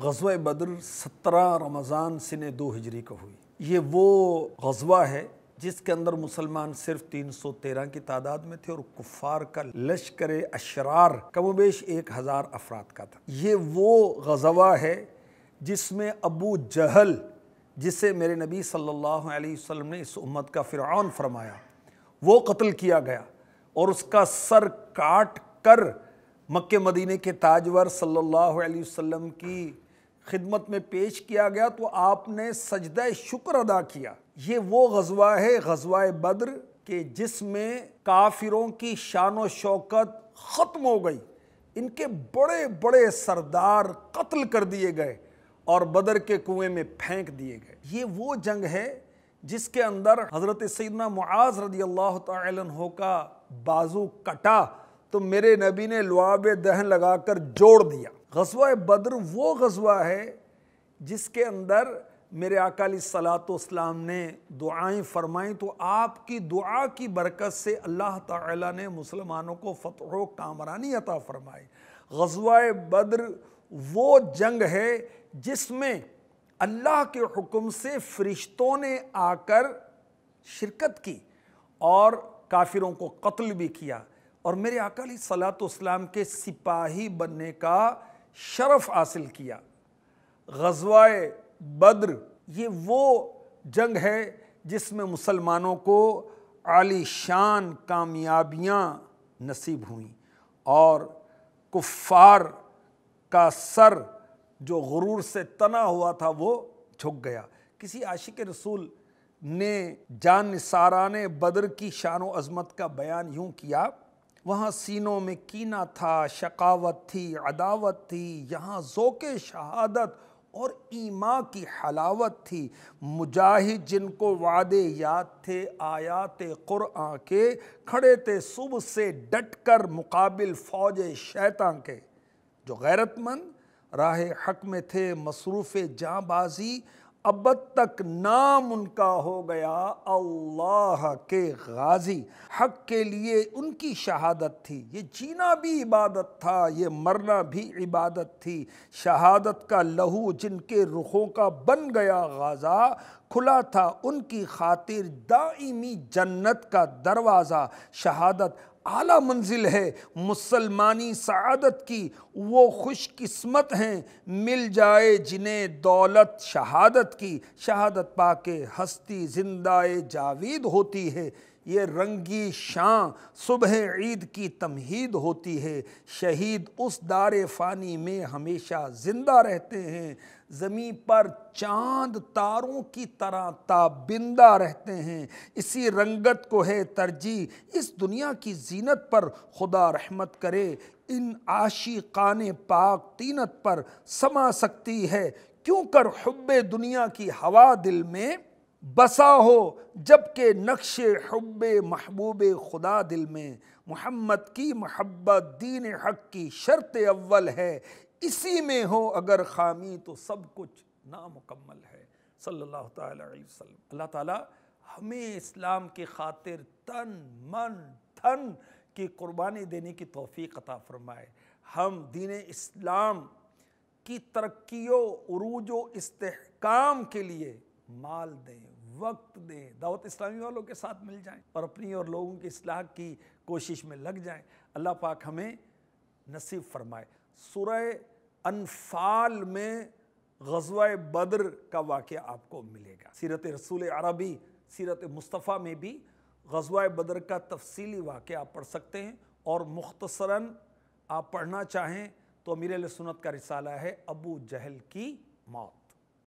गजवा बद्र सत्रह रमज़ान सन दो हिजरी को हुई ये वो गजवा है जिसके अंदर मुसलमान सिर्फ तीन सौ तेरह की तादाद में थे और कुफार का लश्कर अशरार कमोबेश एक हज़ार अफराद का था ये वो गजवा है जिसमें अबू जहल जिसे मेरे नबी सल्लल्लाहु अलैहि वसल्लम ने इस उम्मत का फ़िरौन फरमाया वो कत्ल किया गया और उसका सर काट कर मक्के मदीने के ताजवर सल्लल्लाहु अलैहि वसल्लम की खिदमत में पेश किया गया तो आपने सजद शुक्र अदा किया ये वो गजवा है गजवा बद्र के जिसमें काफिरों की शान व शौकत ख़त्म हो गई इनके बड़े बड़े सरदार कत्ल कर दिए गए और बदर के कुएं में फेंक दिए गए ये वो जंग है जिसके अंदर हज़रत सैदना मुआज रदी अल्लाह तहो का बाजू कटा तो मेरे नबी ने लुआब दहन लगाकर जोड़ दिया गजवा बद्र वो गजवा है जिसके अंदर मेरे अकाली सलातोस्लाम ने दुआएं फरमाई तो आपकी दुआ की बरकत से अल्लाह ताला ने मुसलमानों को फतह कामरानी अता फरमाई गजवा बद्र वो जंग है जिसमें अल्लाह के हुक्म से फ़रिश्तों ने आकर शिरकत की और काफिरों को कत्ल भी किया और मेरे अकाली सलात इस्लाम के सिपाही बनने का शरफ़ हासिल किया गजवाए बद्र ये वो जंग है जिसमें मुसलमानों को आली शान कामयाबियाँ नसीब हुई और कुफ़ार का सर जो गुरूर से तना हुआ था वो झुक गया किसी आशिक रसूल ने जान निसारा ने बद्र की शान अज़मत का बयान यूँ किया वहाँ सीनों में कीना था शकावत थी अदावत थी यहाँ जोके शहादत और ईमा की हलावत थी मुजाहिद जिनको वादे याद थे आयात क़ुरआन के खड़े थे सुबह से डट कर मुकाबिल फ़ौज शैतान के जो गैरतमंद राह हक में थे मसरूफ़ जाँबाजी अब तक नाम उनका हो गया अल्लाह के गाजी हक के लिए उनकी शहादत थी ये जीना भी इबादत था ये मरना भी इबादत थी शहादत का लहू जिनके रुखों का बन गया गाजा खुला था उनकी खातिर दाइमी जन्नत का दरवाज़ा शहादत आला मंजिल है मुसलमानी सदत की वो खुश किस्मत हैं मिल जाए जिन्हें दौलत शहादत की शहादत पाके हस्ती जिंदाए जावीद होती है ये रंगी शां सुबह ईद की तमहीद होती है शहीद उस दार फ़ानी में हमेशा ज़िंदा रहते हैं ज़मीं पर चांद तारों की तरह ताबिंदा रहते हैं इसी रंगत को है तरजीह इस दुनिया की जीनत पर खुदा रहमत करे इन आशिकान पाक तीनत पर समा सकती है क्यों कर हब्बे दुनिया की हवा दिल में बसा हो जबकि नक्श हब महबूब खुदा दिल में मोहम्मद की महब्बत दीन हक की शर्त अव्वल है इसी में हो अगर खामी तो सब कुछ नामुकम्मल है सल्लल्लाहु अलैहि वसल्लम अल्लाह ताला हमें इस्लाम की खातिर तन मन धन की कुर्बानी देने की तोफ़ी अता फ़रमाए हम दीन इस्लाम की तरक्की उरूज व इसकाम के लिए माल दें वक्त दें दावत इस्लामी वालों के साथ मिल जाएं और अपनी और लोगों की असलाह की कोशिश में लग जाएं अल्लाह पाक हमें नसीब फरमाए सुरह अनफाल में गजवा बद्र का वाक़ आपको मिलेगा सीरत रसूल अरबी सीरत मुस्तफ़ा में भी गजवा बद्र का तफसीली वाक़ आप पढ़ सकते हैं और मुख्तसरा आप पढ़ना चाहें तो अमीर सुनत का रिसाला है अबू जहल की मौत